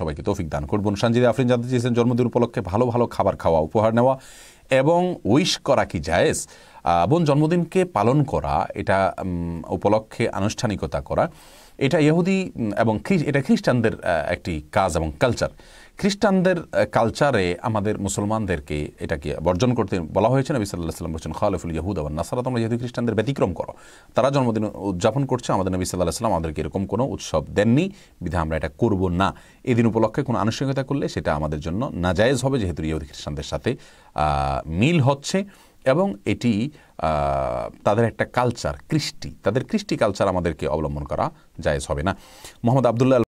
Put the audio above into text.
সবাইকে তৌফিক দান করবুন সঞ্জিদে আফরিন জানতে চেয়েছেন জন্মদিন উপলক্ষে ভালো ভালো খাবার খাওয়া উপহার নেওয়া এবং উইশ করা কি জায়েজ বোন জন্মদিনকে পালন করা এটা উপলক্ষে আনুষ্ঠানিকতা করা এটা ইহুদি এবং এটা খ্রিস্টানদের একটি কাজ এবং কালচার খ্রিস্টানদের কালচারে আমাদের মুসলমানদেরকে এটাকে বর্জন করতে বলা হয়েছে না বিসাল্লাহ সাল্লাম বলছেন খালেফুল ইহুদ আবার নাসারা তোমরা যেহেতু খ্রিস্টানদের ব্যতিক্রম করো তারা জন্মদিন উদযাপন করছে আমাদের নবী সাল্লাহ সাল্লাম আমাদেরকে এরকম কোনো উৎসব দেননি বিধা আমরা এটা করব না এদিন উপলক্ষে কোনো আনুষ্ঠানিকতা করলে সেটা আমাদের জন্য নাজায়েজ হবে যেহেতু ইহুদি খ্রিস্টানদের সাথে মিল হচ্ছে এবং এটি তাদের একটা কালচার কৃষ্টি তাদের কৃষ্টি কালচার আমাদেরকে অবলম্বন করা জায়েজ হবে না মোহাম্মদ আবদুল্লাহ